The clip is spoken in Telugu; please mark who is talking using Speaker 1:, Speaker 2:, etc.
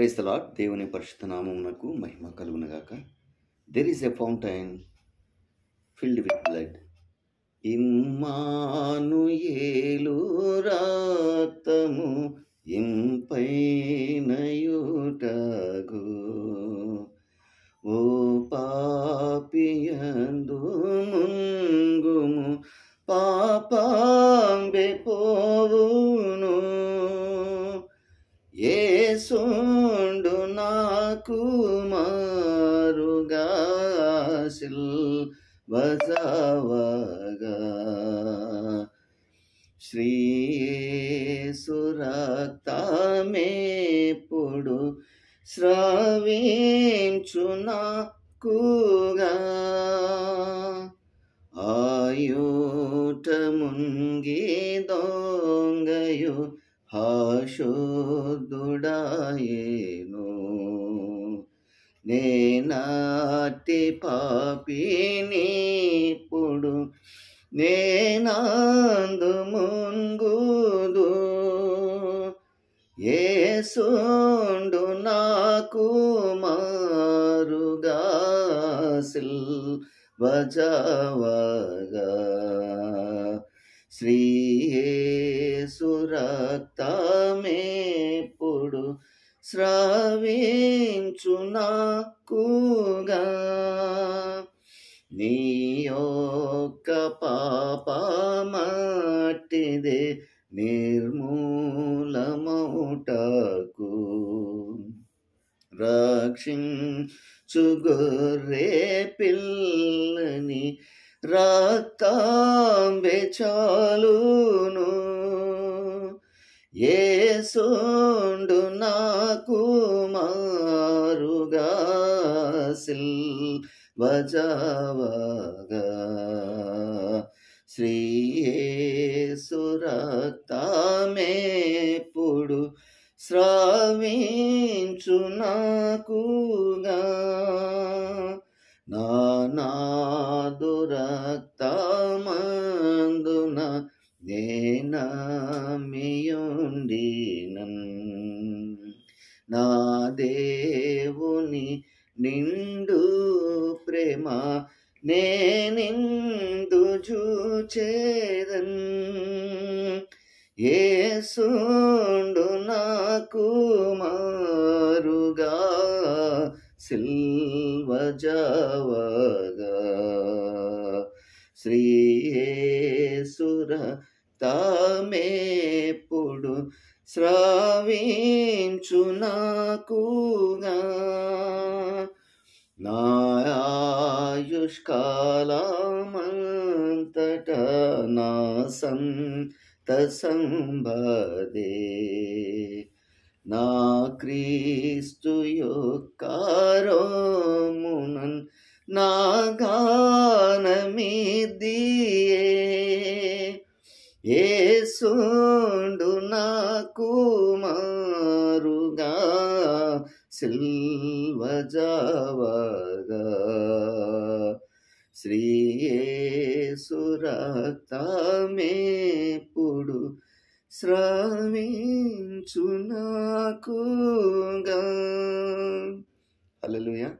Speaker 1: క్రైస్తలాడ్ దేవుని పరిశుద్ధ నామమునకు మహిమ కలుగునగాక there is a fountain filled with blood ఏలు రాతము ఇంపైనయుటగు ఓ పాపియందు ముంగుము పాపా ఏసుండు నాకు మారుగా సిల్వజావగా శ్రీసురక్తమే పొడు నాకుగా అశుద్ధుడాయేను నేనాటి పాపిని పొడు నేనాందు ముంగుదు ఏ ఏసుండు నాకు మారుగా సిల్ బజావగా శ్రీయేసురక్తమేపుడు నాకుగా నీ పాప మట్టిదే నిర్మూలమౌటకు రక్షించుగొర్రే పిల్లని రక్తాంబె చాలును ఏ సోండు నాకు మారుగా సిల్వజావగా శ్రీయేసు రక్తా నామేయుండినన్ నా దేవుని నిండు ప్రేమ నేనిందు చూచేదన్ ఏ ఏసుండు నాకు మారుగా సిల్వజావగా సుర తామేపుడు శ్రావించునాకుగా నాయుష్కాలమంతట నా సంత సంబదే నా క్రీస్తు యొక్కారోమునన్ నా గానమిదీ యేసుండు నాకు మారుగా సిల్వజావగా శ్రీయేసురతమేపుడు శ్రవించు నాకుగా అలలుయా